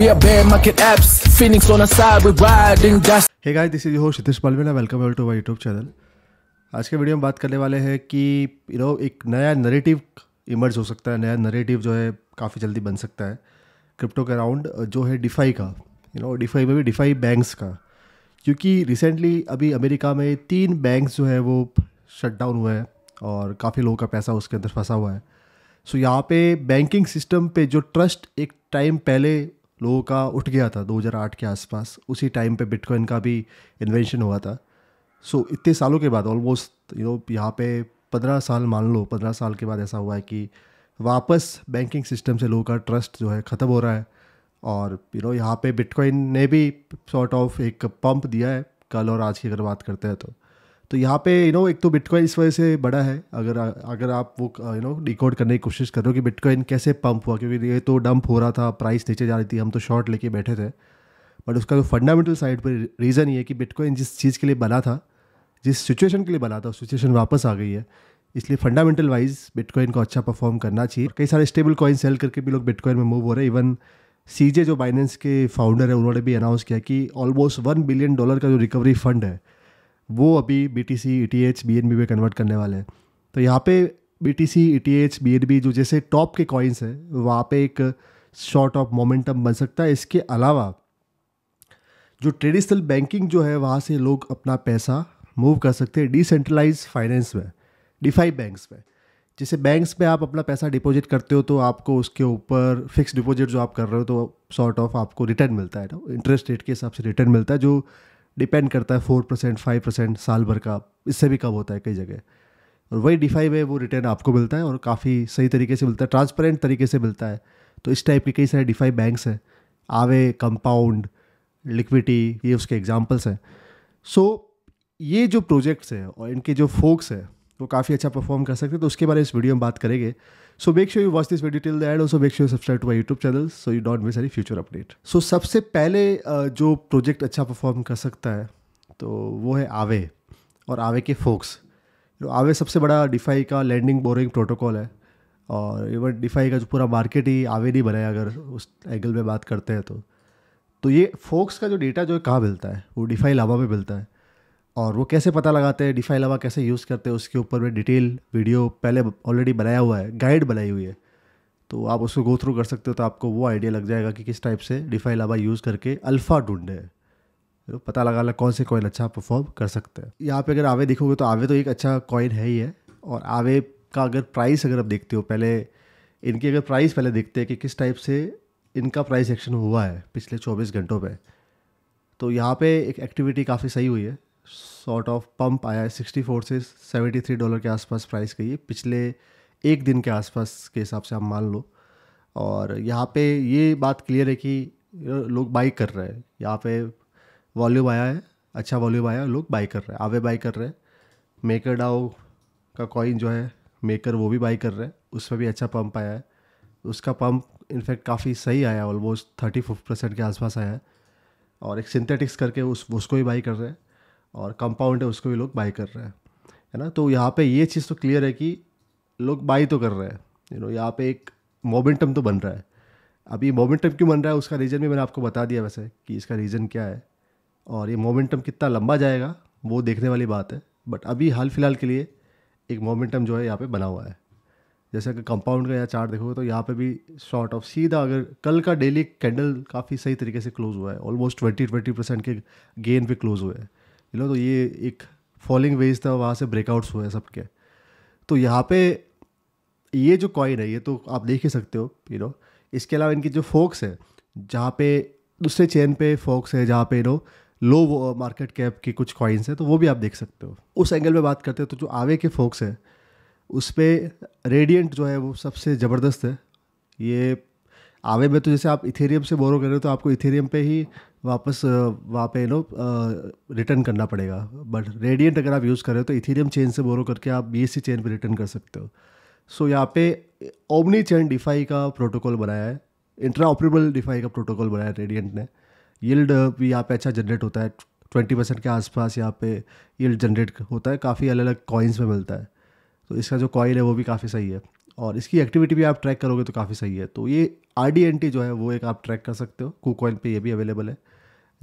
We are market apps, Phoenix on a side, we riding dust. Hey guys, this is your host Hitesh Balmina. Welcome all to my YouTube channel. आज के video में बात करने वाले हैं कि you know एक नया नरेटिव इमर्ज हो सकता है नया नरेटिव जो है काफ़ी जल्दी बन सकता है क्रिप्टो के अराउंड जो है डिफाई का यू नो डिफाई में भी डिफाई बैंक्स का क्योंकि रिसेंटली अभी अमेरिका में तीन बैंक्स जो है वो शट डाउन हुए हैं और काफ़ी लोगों का पैसा उसके अंदर फंसा हुआ है सो so, यहाँ पे बैंकिंग सिस्टम पे जो ट्रस्ट एक टाइम पहले लोगों का उठ गया था 2008 के आसपास उसी टाइम पे बिटकॉइन का भी इन्वेंशन हुआ था सो so, इतने सालों के बाद ऑलमोस्ट यू नो यहाँ पे पंद्रह साल मान लो पंद्रह साल के बाद ऐसा हुआ है कि वापस बैंकिंग सिस्टम से लोगों का ट्रस्ट जो है ख़त्म हो रहा है और यू नो यहाँ पे बिटकॉइन ने भी सॉर्ट ऑफ एक पंप दिया है कल और आज की अगर बात करते हैं तो तो यहाँ पे यू नो एक तो बिटकॉइन इस वजह से बड़ा है अगर अगर आप वो यू नो डिकोड करने की कोशिश कर रहे हो कि बिटकॉइन कैसे पंप हुआ क्योंकि ये तो डंप हो रहा था प्राइस नीचे जा रही थी हम तो शॉर्ट लेके बैठे थे बट उसका जो फंडामेंटल साइड पर रीज़न ये है कि बिटकॉइन जिस चीज़ के लिए बना था जिस सिचुएशन के लिए बना था उस सिचुएशन वापस आ गई है इसलिए फंडामेंटल वाइज बिटकॉइन को अच्छा परफॉर्म करना चाहिए कई सारे स्टेबल कॉइन सेल करके भी लोग बिटकॉइन में मूव हो रहे हैं इवन सीजे जो बाइनेंस के फाउंडर है उन्होंने भी अनाउंस किया कि ऑलमोस्ट वन बिलियन डॉलर का जो रिकवरी फंड है वो अभी B T C E T H B N B में कन्वर्ट करने वाले हैं तो यहाँ पे B T C E T H B N B जो जैसे टॉप के कॉइन्स हैं वहाँ पे एक शॉर्ट ऑफ मोमेंटम बन सकता है इसके अलावा जो ट्रेडिशनल बैंकिंग जो है वहाँ से लोग अपना पैसा मूव कर सकते हैं डिसेंट्रलाइज फाइनेंस में डिफाई बैंक्स में जैसे बैंक्स में आप अपना पैसा डिपॉजिट करते हो तो आपको उसके ऊपर फिक्स डिपॉजिट जो आप कर रहे हो तो शॉर्ट ऑफ आपको रिटर्न मिलता है ना इंटरेस्ट रेट के हिसाब से रिटर्न मिलता है जो डिपेंड करता है फोर परसेंट फाइव परसेंट साल भर का इससे भी कम होता है कई जगह और वही डिफाई में वो रिटर्न आपको मिलता है और काफ़ी सही तरीके से मिलता है ट्रांसपेरेंट तरीके से मिलता है तो इस टाइप के कई सारे डिफाई बैंक्स हैं आवे कंपाउंड लिक्विटी ये उसके एग्जाम्पल्स हैं सो so, ये जो प्रोजेक्ट्स हैं और इनके जो फोक्स हैं तो काफ़ी अच्छा परफॉर्म कर सकते हैं तो उसके बारे में इस वीडियो में बात करेंगे so make sure you watch this video till the end also make sure subscribe to my YouTube channel so you डॉट miss any future update so सबसे पहले जो प्रोजेक्ट अच्छा परफॉर्म कर सकता है तो वो है आवे और आवे के फोक्स आवे सबसे बड़ा डिफाई का लैंडिंग बोरिंग प्रोटोकॉल है और इवन डिफाई का जो पूरा मार्केट ही आवे नहीं बनाया अगर उस एंगल में बात करते हैं तो तो ये फोक्स का जो डेटा जो है कहाँ मिलता है वो डिफाई लावा में मिलता है और वो कैसे पता लगाते हैं डिफाई लावा कैसे यूज़ करते हैं उसके ऊपर में डिटेल वीडियो पहले ऑलरेडी बनाया हुआ है गाइड बनाई हुई है तो आप उसको गो थ्रू कर सकते हो तो आपको वो आइडिया लग जाएगा कि किस टाइप से डिफाई लावा यूज़ करके अल्फ़ा ढूंढे तो पता लगा लगा कौन से कॉइन अच्छा परफॉर्म कर सकते हैं यहाँ पे अगर आवे देखोगे तो आवे तो एक अच्छा कॉइन है ही है और आवे का अगर प्राइस अगर आप देखते हो पहले इनकी अगर प्राइस पहले देखते हैं कि किस टाइप से इनका प्राइस एक्शन हुआ है पिछले चौबीस घंटों पर तो यहाँ पे एक एक्टिविटी काफ़ी सही हुई है सॉर्ट ऑफ पंप आया है सिक्सटी फोर से सेवेंटी थ्री डॉलर के आसपास प्राइस का ये पिछले एक दिन के आसपास के हिसाब से आप मान लो और यहाँ पे ये बात क्लियर है कि लोग बाई कर रहे हैं यहाँ पे वॉल्यूम आया है अच्छा वॉल्यूम आया लोग बाई कर रहे हैं आवे बाई कर रहे हैं मेकर डाओ का कॉइन जो है मेकर वो भी बाई कर रहे हैं पर भी अच्छा पंप आया है उसका पंप इनफैक्ट काफ़ी सही आया ऑलमोस्ट थर्टी फोर परसेंट के आसपास आया है और एक सिंथेटिक्स करके उस उसको भी बाई कर रहे हैं और कंपाउंड है उसको भी लोग बाई कर रहे हैं है ना तो यहाँ पे ये चीज़ तो क्लियर है कि लोग बाई तो कर रहे हैं यू नो यहाँ पे एक मोमेंटम तो बन रहा है अब ये मोमेंटम क्यों बन रहा है उसका रीज़न भी मैंने आपको बता दिया वैसे कि इसका रीज़न क्या है और ये मोमेंटम कितना लंबा जाएगा वो देखने वाली बात है बट अभी हाल फिलहाल के लिए एक मोमेंटम जो है यहाँ पे बना हुआ है जैसे अगर कंपाउंड का यहाँ चार्ट देखोगे तो यहाँ पे भी शॉर्ट ऑफ सीधा अगर कल का डेली कैंडल काफ़ी सही तरीके से क्लोज हुआ है ऑलमोस्ट ट्वेंटी ट्वेंटी परसेंट के गेन पे क्लोज हुए हैं यू नो तो ये एक फॉलिंग वेज था वहाँ से ब्रेकआउट्स हुए हैं सबके तो यहाँ पे ये जो कॉइन है ये तो आप देख ही सकते हो यू नो इसके अलावा इनकी जो फोक्स है जहाँ पे दूसरे चेन पे फोक्स है जहाँ पे you know low market cap के कुछ कॉइन्स हैं तो वो भी आप देख सकते हो उस एंगल में बात करते हैं तो जो आवे के फोक्स है उस पर रेडियंट जो है वो सबसे ज़बरदस्त है ये आवे में तो जैसे आप इथेरियम से बोरो कर रहे हो तो आपको इथेरियम पे ही वापस वहाँ पे नो रिटर्न करना पड़ेगा बट रेडियंट अगर आप यूज़ कर रहे हो तो इथेरियम चेन से बोरो करके आप बी एस सी चेन पर रिटर्न कर सकते हो सो यहाँ पे ओमनी चेन डिफाई का प्रोटोकॉल बनाया है इंट्रा ऑपरेबल डिफाई का प्रोटोकॉल बनाया है रेडियंट ने यील्ड भी यहाँ पे अच्छा जनरेट होता है ट्वेंटी परसेंट के आसपास यहाँ पे यील्ड जनरेट होता है काफ़ी अलग अलग कॉइन्स में मिलता है तो इसका जो कॉइन है वो भी काफ़ी सही है और इसकी एक्टिविटी भी आप ट्रैक करोगे तो काफ़ी सही है तो ये आर डी एन टी जो है वो एक आप ट्रैक कर सकते हो कॉइन पे ये भी अवेलेबल है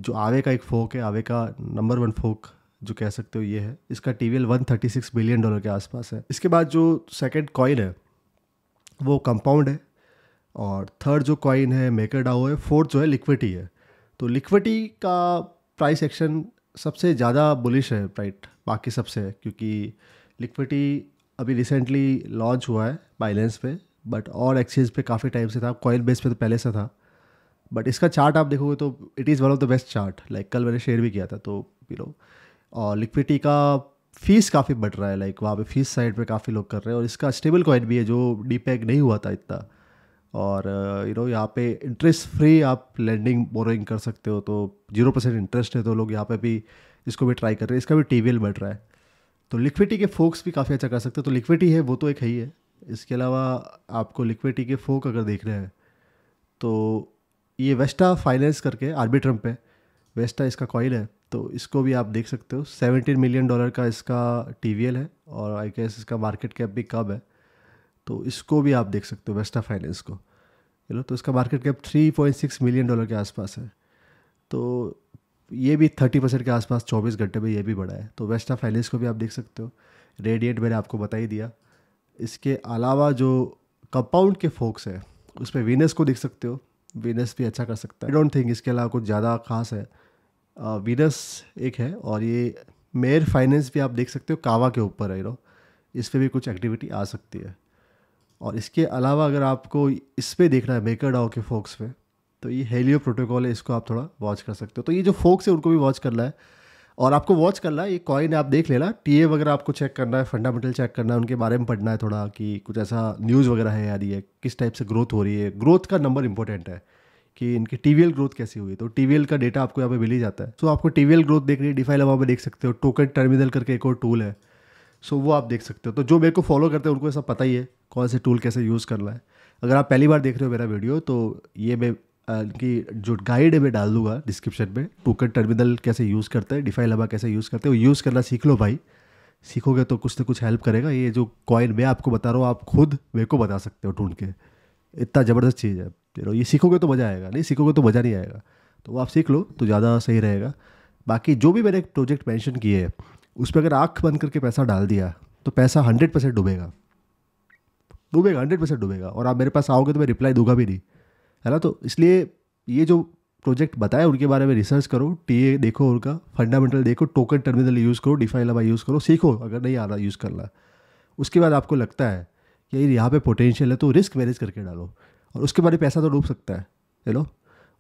जो आवे का एक फोक है आवे का नंबर वन फोक जो कह सकते हो ये है इसका T V L one thirty six billion dollar के आसपास है इसके बाद जो सेकेंड कॉइन है वो कंपाउंड है और थर्ड जो कॉइन है मेकर डाओ है फोर्थ जो है लिक्विटी है तो लिक्विटी का प्राइस एक्शन सबसे ज़्यादा बुलिश है राइट बाकी सबसे क्योंकि लिक्विटी अभी रिसेंटली लॉन्च हुआ है बाइलेंस पे बट और एक्सचेंज पे काफ़ी टाइम से था कॉइन बेस पे तो पहले से था बट इसका चार्ट आप देखोगे तो it is one of the best chart like कल मैंने शेयर भी किया था तो यू नो और लिक्विडिटी का फीस काफ़ी बढ़ रहा है लाइक वहाँ पे फीस साइड पे काफ़ी लोग कर रहे हैं और इसका स्टेबल कॉइन भी है जो डीपैक नहीं हुआ था इतना और यू नो यहाँ पे इंटरेस्ट फ्री आप लैंडिंग बोरोइंग कर सकते हो तो जीरो परसेंट इंटरेस्ट है तो लोग यहाँ पे भी इसको भी ट्राई कर रहे हैं इसका भी टी बढ़ रहा है तो लिक्विटी के फोक्स भी काफ़ी अच्छा कर सकते हैं तो लिक्विटी है वो तो एक है ही है इसके अलावा आपको लिक्विटी के फोक अगर देख रहे हैं तो ये वेस्टा फाइनेंस करके आर्बिट्रम पे वेस्टा इसका कॉइल है तो इसको भी आप देख सकते हो सेवेंटीन मिलियन डॉलर का इसका टी है और आई गेस इसका मार्केट कैप भी कब है तो इसको भी आप देख सकते हो वेस्टा फाइनेंस को चलो तो इसका market cap six million dollar के आसपास है तो ये भी थर्टी परसेंट के आसपास चौबीस घंटे में ये भी बढ़ा है तो वेस्ट ऑफ फाइनेंस को भी आप देख सकते हो रेडिएट मैंने आपको बता ही दिया इसके अलावा जो कंपाउंड के फोक्स है उसमें वीनस को देख सकते हो वीनस भी अच्छा कर सकता है डोंट थिंक इसके अलावा कुछ ज़्यादा खास है वीनस एक है और ये मेयर फाइनेंस भी आप देख सकते हो कावा के ऊपर है नो इस पर भी कुछ एक्टिविटी आ सकती है और इसके अलावा अगर आपको इस पर देखना है मेकर डाओ के फोक्स में तो ये हेलियो प्रोटोकॉल है इसको आप थोड़ा वॉच कर सकते हो तो ये जो फोक्स है उनको भी वॉच करना है और आपको वॉच करना है ये कॉइन आप देख लेना ए वगैरह आपको चेक करना है फंडामेंटल चेक करना है उनके बारे में पढ़ना है थोड़ा कि कुछ ऐसा न्यूज़ वगैरह है यार ये किस टाइप से ग्रोथ हो रही है ग्रोथ का नंबर इंपॉर्टेंट है कि इनकी टी ग्रोथ कैसी हुई तो टी का डेटा आपको यहाँ पे मिल ही जाता है सो तो आपको टी ग्रोथ देख रही है डिफाइल वहाँ पर देख सकते हो टोकन टर्मिनल करके एक और टूल है सो वो आप देख सकते हो तो जो मेरे को फॉलो करते हैं उनको ऐसा पता ही है कौन से टूल कैसे यूज़ करना है अगर आप पहली बार देख रहे हो मेरा वीडियो तो ये मैं की जो गाइड है मैं डाल दूंगा डिस्क्रिप्शन में टूकन टर्मिनल कैसे यूज़ करते हैं डिफाई लबा कैसे यूज़ करते हैं वो यूज़ करना सीख लो भाई सीखोगे तो कुछ ना कुछ हेल्प करेगा ये जो कॉइन मैं आपको बता रहा हूँ आप खुद मेरे को बता सकते हो ढूंढ के इतना ज़बरदस्त चीज़ है चलो ये सीखोगे तो मज़ा आएगा नहीं सीखोगे तो मज़ा नहीं आएगा तो वो आप सीख लो तो ज़्यादा सही रहेगा बाकी जो भी मैंने प्रोजेक्ट मैंशन किए हैं उस पर अगर आँख बंद करके पैसा डाल दिया तो पैसा हंड्रेड परसेंट डूबेगा डूबेगा हंड्रेड परसेंट डूबेगा और आप मेरे पास आओगे तो मैं रिप्लाई दूंगा भी नहीं है ना तो इसलिए ये जो प्रोजेक्ट बताए उनके बारे में रिसर्च करो टी ए देखो उनका फंडामेंटल देखो टोकन टर्मिनल यूज़ करो लवा यूज़ करो सीखो अगर नहीं आ रहा यूज़ करना उसके बाद आपको लगता है कि यहाँ पे पोटेंशियल है तो रिस्क मैनेज करके डालो और उसके बाद पैसा तो डूब सकता है चलो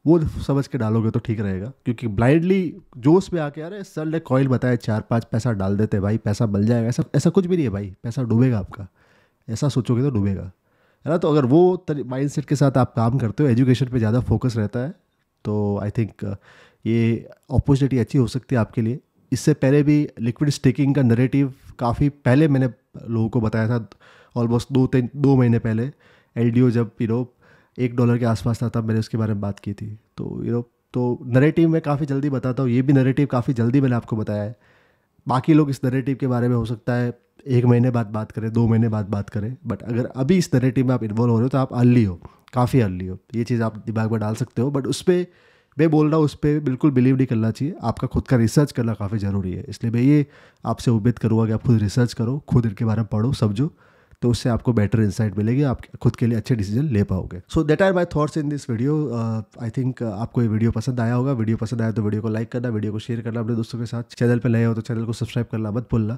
वो समझ के डालोगे तो ठीक रहेगा क्योंकि ब्लाइंडली जोश में आके अरे सर ने कॉइल बताया चार पाँच पैसा डाल देते भाई पैसा बल जाएगा ऐसा ऐसा कुछ भी नहीं है भाई पैसा डूबेगा आपका ऐसा सोचोगे तो डूबेगा है ना तो अगर वो माइंड सेट के साथ आप काम करते हो एजुकेशन पे ज़्यादा फोकस रहता है तो आई थिंक ये अपॉर्चुनिटी अच्छी हो सकती है आपके लिए इससे पहले भी लिक्विड स्टेकिंग का नरेटिव काफ़ी पहले मैंने लोगों को बताया था ऑलमोस्ट दो तीन दो महीने पहले एल जब यू नो एक डॉलर के आसपास था तब मैंने उसके बारे में बात की थी तो यू नो तो नरेटिव मैं काफ़ी जल्दी बताता हूँ ये भी नरेटिव काफ़ी जल्दी मैंने आपको बताया है बाकी लोग इस नरेटिव के बारे में हो सकता है एक महीने बाद बात करें दो महीने बाद बात करें बट अगर अभी इस नरेटिव में आप इन्वॉल्व हो रहे हो तो आप अर्ली हो काफ़ी अर्ली हो ये चीज़ आप दिमाग में डाल सकते हो बट उस पर मैं बोल रहा हूँ उस पर बिल्कुल बिलीव नहीं करना चाहिए आपका खुद का रिसर्च करना काफ़ी ज़रूरी है इसलिए मैं ये आपसे उम्मीद करूँगा कि आप खुद रिसर्च करो खुद इनके बारे में पढ़ो समझो तो उससे आपको बेटर इंसाइट मिलेगी आप खुद के लिए अच्छे डिसीजन ले पाओगे so that are my thoughts in this video I think आपको ये वीडियो पसंद आया होगा वीडियो पसंद आया तो वीडियो को लाइक करना वीडियो को शेयर करना अपने दोस्तों के साथ चैनल पर नए हो तो चैनल को सब्सक्राइब करना मत भूलना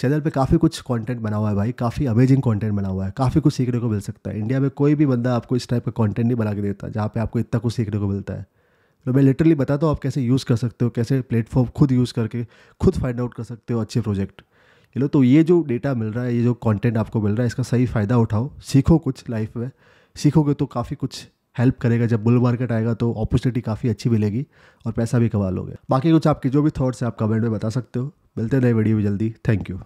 चैनल पे काफ़ी कुछ कंटेंट बना हुआ है भाई काफ़ी अमेजिंग कंटेंट बना हुआ है काफ़ी कुछ सीखने को मिल सकता है इंडिया में कोई भी बंदा आपको इस टाइप का कंटेंट नहीं बना के देता जहाँ पे आपको इतना कुछ सीखने को मिलता है तो मैं लिटरली बताता हूँ आप कैसे यूज़ कर सकते हो कैसे प्लेटफॉर्म खुद यूज़ करके खुद फाइंड आउट कर सकते हो अच्छे प्रोजेक्ट यू तो ये जो डेटा मिल रहा है ये जो कंटेंट आपको मिल रहा है इसका सही फ़ायदा उठाओ सीखो कुछ लाइफ में सीखोगे तो काफ़ी कुछ हेल्प करेगा जब बुल मार्केट आएगा तो अपॉर्चुनिटी काफ़ी अच्छी मिलेगी और पैसा भी कमा लोगे बाकी कुछ आपके जो भी थॉट्स हैं आप कमेंट में बता सकते हो मिलते नए वीडियो में जल्दी थैंक यू